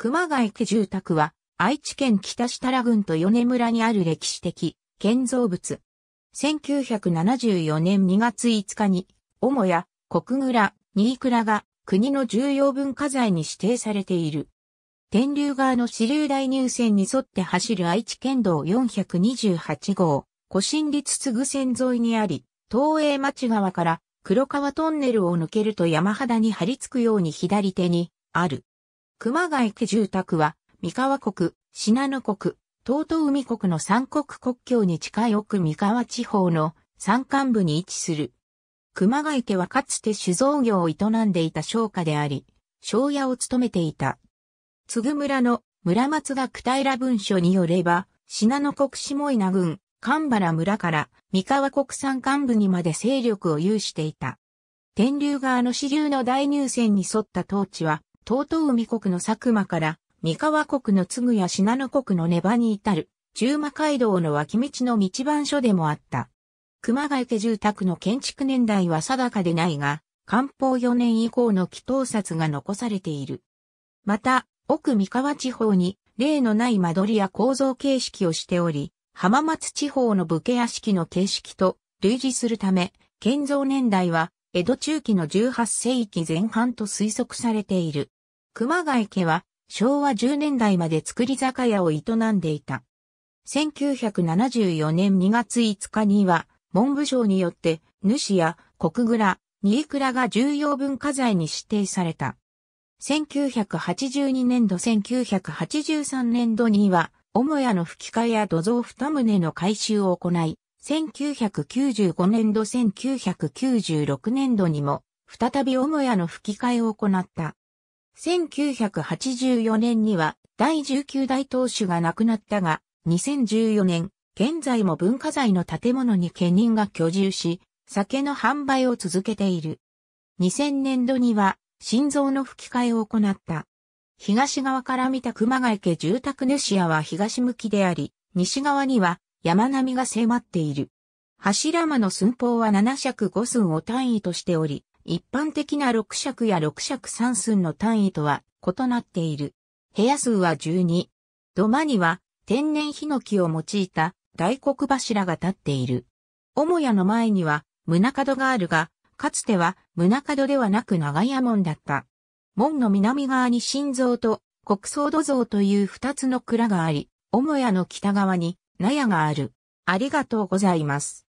熊谷区住宅は、愛知県北設楽郡と米村にある歴史的建造物。1974年2月5日に、母屋、国倉、新倉が国の重要文化財に指定されている。天竜川の支流大入線に沿って走る愛知県道428号、古新立津具線沿いにあり、東映町側から黒川トンネルを抜けると山肌に張り付くように左手にある。熊谷家住宅は、三河国、信濃国、東東海国の三国国境に近い奥三河地方の山間部に位置する。熊谷家はかつて酒造業を営んでいた商家であり、商屋を務めていた。つぐ村の村松学平文書によれば、信濃国下稲郡、神原村から三河国山間部にまで勢力を有していた。天竜川の支流の大入線に沿った当地は、東東海国の佐久間から、三河国の津具や信濃国の根場に至る、中馬街道の脇道の道番所でもあった。熊谷家住宅の建築年代は定かでないが、官報4年以降の祈祷札が残されている。また、奥三河地方に例のない間取りや構造形式をしており、浜松地方の武家屋敷の形式と類似するため、建造年代は江戸中期の18世紀前半と推測されている。熊谷家は昭和10年代まで作り酒屋を営んでいた。1974年2月5日には文部省によって主や国蔵、新倉が重要文化財に指定された。1982年度1983年度には母屋の吹き替えや土蔵二棟の改修を行い、1995年度1996年度にも再び母屋の吹き替えを行った。1984年には第19代当主が亡くなったが、2014年、現在も文化財の建物に家人が居住し、酒の販売を続けている。2000年度には、心臓の吹き替えを行った。東側から見た熊谷家住宅主屋は東向きであり、西側には山並みが迫っている。柱間の寸法は7尺5寸を単位としており、一般的な六尺や六尺三寸の単位とは異なっている。部屋数は12。土間には天然ヒノキを用いた大黒柱が立っている。母屋の前には胸角があるが、かつては胸角ではなく長屋門だった。門の南側に心臓と国葬土像という二つの蔵があり、母屋の北側に納屋がある。ありがとうございます。